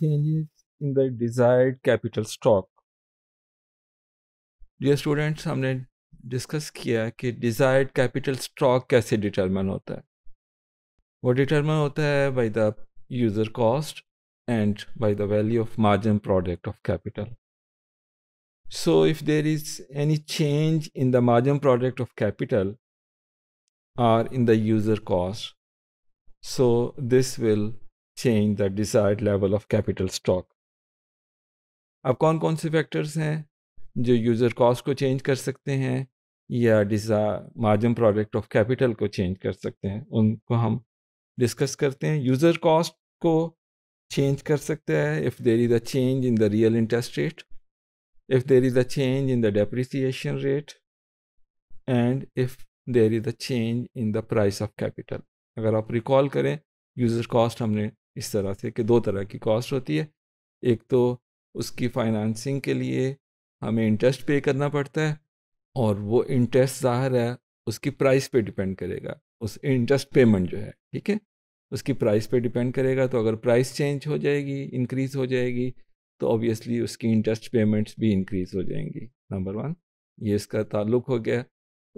changes in the desired capital stock dear students हमने discuss किया कि डिजायर्ड कैपिटल स्टॉक कैसे डिटरमिन होता है वो डिटरमिन होता है by the user cost and by the value of marginal product of capital so if there is any change in the marginal product of capital or in the user cost so this will change the desired level of capital stock. अब कौन कौन से factors हैं जो user cost को change कर सकते हैं या डिजा मार्जिन प्रोडक्ट ऑफ कैपिटल को चेंज कर सकते हैं उनको हम डिस्कस करते हैं यूज़र कॉस्ट को चेंज कर सकते हैं if there is a change in the real interest rate if there is a change in the depreciation rate and if there is a change in the price of capital अगर आप recall करें user cost हमने इस तरह से कि दो तरह की कॉस्ट होती है एक तो उसकी फाइनेंसिंग के लिए हमें इंटरेस्ट पे करना पड़ता है और वो इंटरेस्ट ज़ाहिर है उसकी प्राइस पे डिपेंड करेगा उस इंटरेस्ट पेमेंट जो है ठीक है उसकी प्राइस पे डिपेंड करेगा तो अगर प्राइस चेंज हो जाएगी इंक्रीज़ हो जाएगी तो ऑब्वियसली उसकी इंटरेस्ट पेमेंट्स भी इंक्रीज़ हो जाएंगी नंबर वन ये इसका ताल्लुक हो गया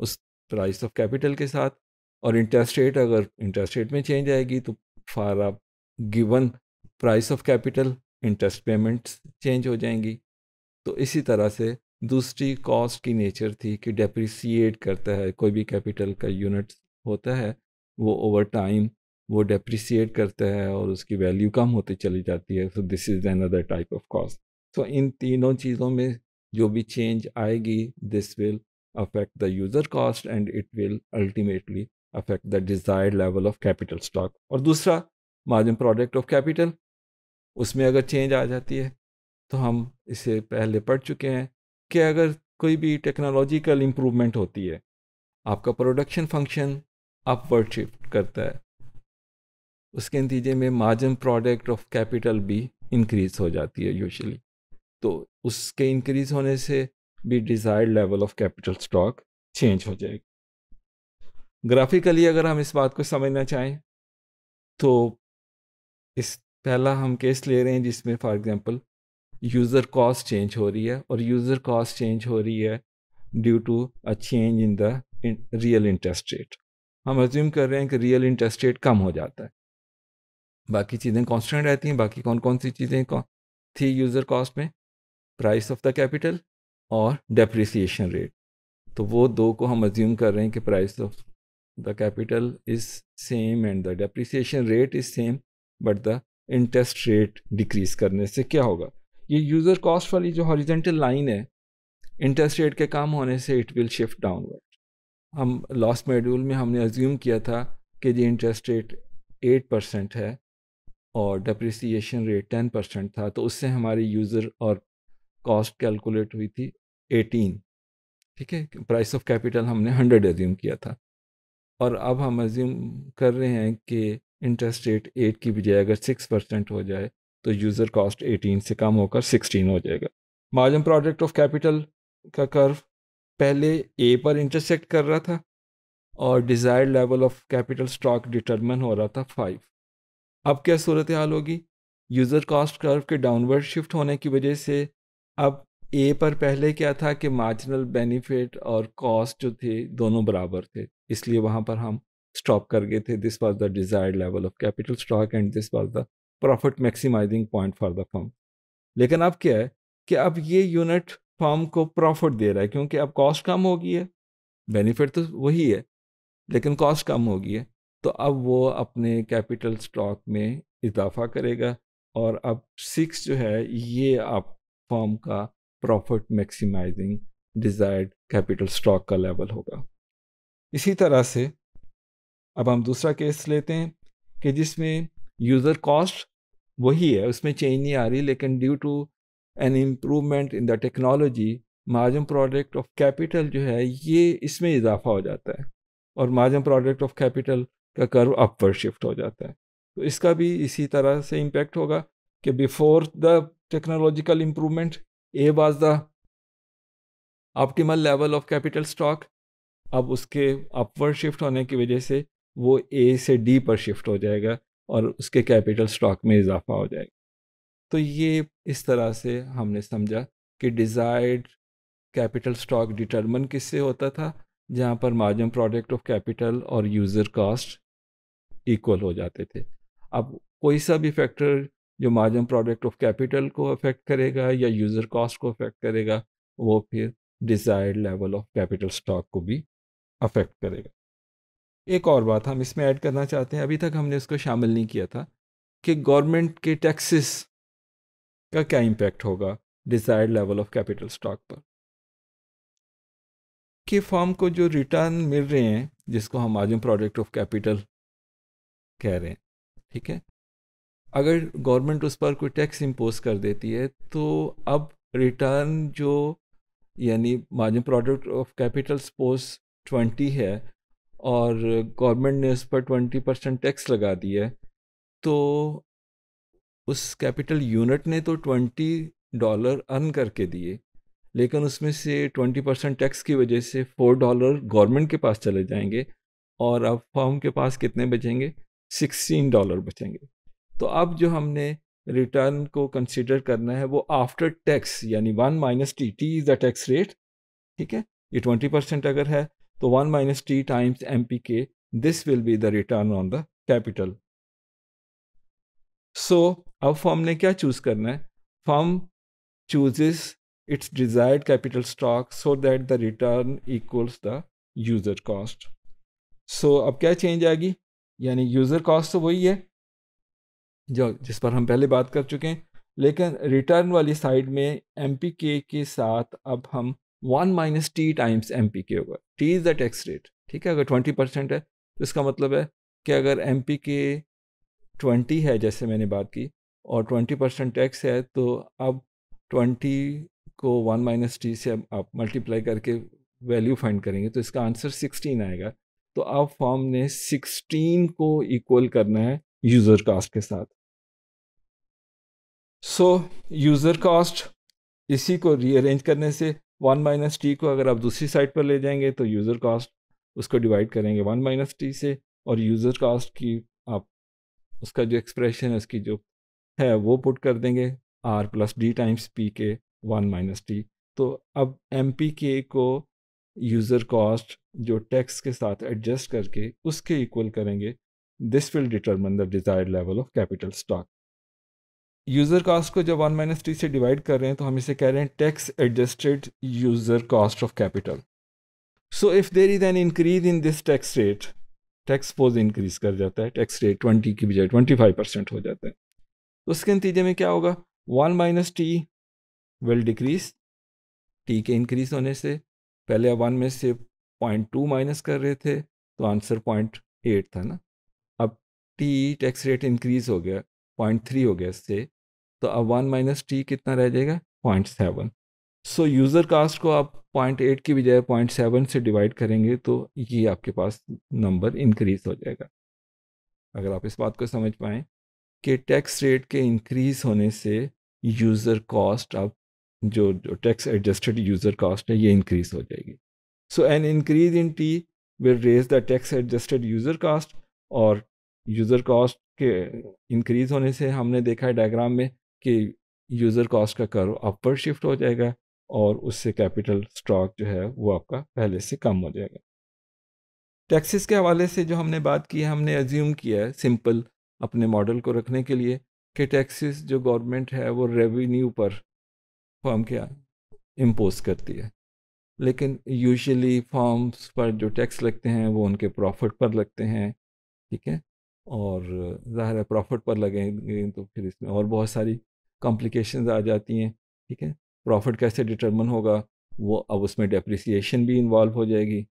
उस प्राइस ऑफ कैपिटल के साथ और इंटरेस्ट रेट अगर इंटरेस्ट रेट में चेंज आएगी तो for a given price of capital interest payments change हो जाएंगी तो इसी तरह से दूसरी कॉस्ट की नेचर थी कि डेप्रिसिएट करता है कोई भी कैपिटल का यूनिट होता है वो ओवर टाइम वो डेप्रिसिएट करता है और उसकी वैल्यू कम होती चली जाती है so this is another type of cost so इन तीनों चीज़ों में जो भी चेंज आएगी this will affect the user cost and it will ultimately affect the desired level of capital stock और दूसरा मार्जिन प्रोडक्ट ऑफ कैपिटल उसमें अगर चेंज आ जाती है तो हम इसे पहले पढ़ चुके हैं कि अगर कोई भी टेक्नोलॉजिकल इम्प्रूवमेंट होती है आपका प्रोडक्शन फंक्शन अपवर्ड शिफ्ट करता है उसके नतीजे में मार्जिन प्रोडक्ट ऑफ कैपिटल भी इंक्रीज हो जाती है यूजुअली तो उसके इंक्रीज होने से भी desired level of capital stock change हो जाएगी ग्राफिकली अगर हम इस बात को समझना चाहें तो इस पहला हम केस ले रहे हैं जिसमें for example user cost change हो रही है और यूज़र कॉस्ट चेंज हो रही है due to a change in the real interest rate हम अज्यूम कर रहे हैं कि रियल इंटरेस्ट रेट कम हो जाता है बाकी चीज़ें कॉन्स्टेंट रहती हैं बाकी कौन कौन सी चीज़ें थी यूज़र कॉस्ट में प्राइस ऑफ द कैपिटल और डेप्रिसिएशन रेट तो वो दो को हम अज्यूम कर रहे हैं कि price of the capital is same and the depreciation rate is same but the interest rate decrease करने से क्या होगा ये यूज़र कॉस्ट वाली जो हॉरिजेंटल लाइन है इंटरेस्ट रेट के कम होने से इट विल शिफ्ट डाउनवर्ड हम लॉस्ट मेड्यूल में हमने अज्यूम किया था कि जी इंटरेस्ट रेट एट परसेंट है और डिप्रिसिएशन रेट टेन परसेंट था तो उससे हमारी यूज़र और कॉस्ट कैलकुलेट हुई थी एटीन ठीक है प्राइस ऑफ कैपिटल हमने हंड्रेड अज्यूम किया था और अब हम अज्यूम कर रहे हैं कि इंटरेस्ट रेट एट की बजाय अगर सिक्स परसेंट हो जाए तो यूज़र कॉस्ट एटीन से कम होकर सिक्सटीन हो जाएगा मार्जिन प्रोडक्ट ऑफ कैपिटल का कर्व पहले ए पर इंटरसेक्ट कर रहा था और desired level of capital stock determine हो रहा था फाइव अब क्या सूरत हाल होगी यूज़र कॉस्ट कर्व के डाउनवर्ड शिफ्ट होने की वजह से अब ए पर पहले क्या था कि मार्जिनल बेनिफिट और कॉस्ट जो थे दोनों बराबर थे इसलिए वहाँ पर हम स्टॉप कर गए थे this was the desired level of capital stock and this was the profit maximising point for the firm लेकिन अब क्या है कि अब ये यूनिट फर्म को प्रॉफिट दे रहा है क्योंकि अब कॉस्ट कम होगी है बेनिफिट तो वही है लेकिन कॉस्ट कम होगी है तो अब वो अपने कैपिटल स्टॉक में इजाफा करेगा और अब सिक्स जो है ये आप फॉर्म का profit maximising desired capital stock का लेवल होगा इसी तरह से अब हम दूसरा केस लेते हैं कि जिसमें यूज़र कॉस्ट वही है उसमें चेंज नहीं आ रही लेकिन due to an improvement in the technology margin product of capital जो है ये इसमें इजाफा हो जाता है और मार्जिन प्रोडक्ट ऑफ कैपिटल का कर्व अपवर्ड शिफ्ट हो जाता है तो इसका भी इसी तरह से इम्पेक्ट होगा कि before the technological improvement A was the optimal level of capital stock अब उसके अपवर्ड शिफ्ट होने की वजह से वो ए से डी पर शिफ्ट हो जाएगा और उसके कैपिटल स्टॉक में इजाफा हो जाएगा तो ये इस तरह से हमने समझा कि डिज़ायर्ड कैपिटल स्टॉक डिटर्मन किससे होता था जहाँ पर मार्जिन प्रोडक्ट ऑफ कैपिटल और यूज़र कॉस्ट इक्वल हो जाते थे अब कोई सा भी फैक्टर जो मार्जिन प्रोडक्ट ऑफ कैपिटल को अफेक्ट करेगा या यूज़र कॉस्ट को अफेक्ट करेगा वो फिर desired level of capital stock को भी अफेक्ट करेगा एक और बात हम इसमें ऐड करना चाहते हैं अभी तक हमने उसको शामिल नहीं किया था कि गवर्नमेंट के टैक्सेस का क्या इम्पैक्ट होगा desired level of capital stock पर कि फॉर्म को जो रिटर्न मिल रहे हैं जिसको हम आज प्रोडक्ट ऑफ कैपिटल कह रहे हैं ठीक है अगर गवर्नमेंट उस पर कोई टैक्स इम्पोज कर देती है तो अब रिटर्न जो यानी margin product of capital suppose twenty है और गवर्नमेंट ने उस पर ट्वेंटी परसेंट टैक्स लगा दिया है तो उस कैपिटल यूनिट ने तो ट्वेंटी डॉलर अर्न करके दिए लेकिन उसमें से ट्वेंटी परसेंट टैक्स की वजह से फोर डॉलर गवर्नमेंट के पास चले जाएंगे और अब फॉर्म के पास कितने बचेंगे सिक्सटीन डॉलर बचेंगे तो अब जो हमने रिटर्न को कंसिडर करना है वो आफ्टर टैक्स यानी one minus T T is the tax rate ठीक है ये ट्वेंटी परसेंट अगर है तो one minus T times M P K this will be the return on the capital so अब फॉर्म ने क्या चूज करना है firm chooses its desired capital stock so that the return equals the user cost so अब क्या change आएगी यानी user cost तो वही है जो जिस पर हम पहले बात कर चुके हैं लेकिन रिटर्न वाली साइड में एम पी के साथ अब हम one minus T times M P K होगा T is the tax rate ठीक है अगर ट्वेंटी परसेंट है तो इसका मतलब है कि अगर एम पी के ट्वेंटी है जैसे मैंने बात की और ट्वेंटी परसेंट टैक्स है तो अब ट्वेंटी को वन माइनस टी से आप मल्टीप्लाई करके वैल्यू फाइंड करेंगे तो इसका आंसर सिक्सटीन आएगा तो अब फॉर्म ने सिक्सटीन को इक्वल करना है यूज़र कास्ट के साथ सो यूज़र कास्ट इसी को रीअरेंज करने से वन माइनस टी को अगर आप दूसरी साइड पर ले जाएंगे तो यूज़र कास्ट उसको डिवाइड करेंगे वन माइनस टी से और यूज़र कास्ट की आप उसका जो एक्सप्रेशन है उसकी जो है वो पुट कर देंगे R plus D times P K one minus T तो अब एम पी के को यूज़र कॉस्ट जो टैक्स के साथ एडजस्ट करके उसके इक्वल करेंगे this will determine the desired level of capital stock user cost को जब वन माइनस टी से डिवाइड कर रहे हैं तो हम इसे कह रहे हैं tax adjusted user cost of capital so if there is an increase in this tax rate tax पोज इंक्रीज कर जाता है टैक्स रेट ट्वेंटी की बजाय ट्वेंटी फाइव परसेंट हो जाता है तो उसके नतीजे में क्या होगा one minus T will decrease T के इंक्रीज होने से पहले आप वन में से पॉइंट टू माइनस कर रहे थे तो आंसर पॉइंट एट था ना अब टी टैक्स रेट इंक्रीज हो गया पॉइंट थ्री हो गया इससे तो अब वन माइनस टी कितना रह जाएगा point seven so user cost को आप पॉइंट एट की बजाय पॉइंट सेवन से डिवाइड करेंगे तो ये आपके पास नंबर इंक्रीज हो जाएगा अगर आप इस बात को समझ पाएँ कि टैक्स रेट के इंक्रीज होने से यूज़र कॉस्ट अब जो जो टैक्स एडजस्टेड यूज़र कॉस्ट है ये इंक्रीज हो जाएगी so an increase in T will raise the tax adjusted user cost और यूज़र कॉस्ट के इंक्रीज होने से हमने देखा है डायग्राम में कि यूज़र कॉस्ट का कर्व अपर शिफ्ट हो जाएगा और उससे कैपिटल स्टॉक जो है वो आपका पहले से कम हो जाएगा टैक्सेस के हवाले से जो हमने बात की है हमने एज्यूम किया है सिंपल अपने मॉडल को रखने के लिए कि टैक्सेस जो गवर्नमेंट है वो रेवेन्यू पर फॉर्म के इम्पोज करती है लेकिन यूजुअली फॉर्म्स पर जो टैक्स लगते हैं वो उनके प्रॉफिट पर लगते हैं ठीक है और ज़ाहिर है प्रॉफिट पर लगेंगे तो फिर इसमें और बहुत सारी कॉम्प्लिकेशन आ जाती हैं ठीक है प्रॉफिट कैसे डिटर्मन होगा वो अब उसमें डेप्रिसिएशन भी इन्वॉल्व हो जाएगी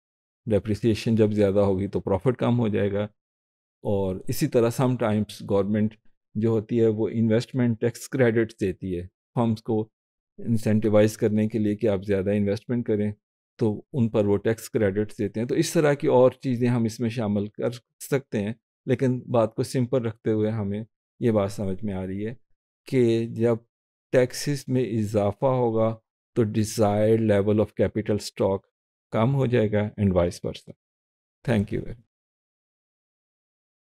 डेप्रिसिएशन जब ज़्यादा होगी तो प्रॉफिट कम हो जाएगा और इसी तरह सम टाइम्स गवर्नमेंट जो होती है वो इन्वेस्टमेंट टैक्स क्रेडिट्स देती है फर्म्स को इंसेंटिवाइज करने के लिए कि आप ज़्यादा इन्वेस्टमेंट करें तो उन पर वो टैक्स क्रेडिट्स देते हैं तो इस तरह की और चीज़ें हम इसमें शामिल कर सकते हैं लेकिन बात को सिंपल रखते हुए हमें ये बात समझ में आ रही है कि जब टैक्सेस में इजाफा होगा तो desired level of capital stock कम हो जाएगा and vice versa thank you very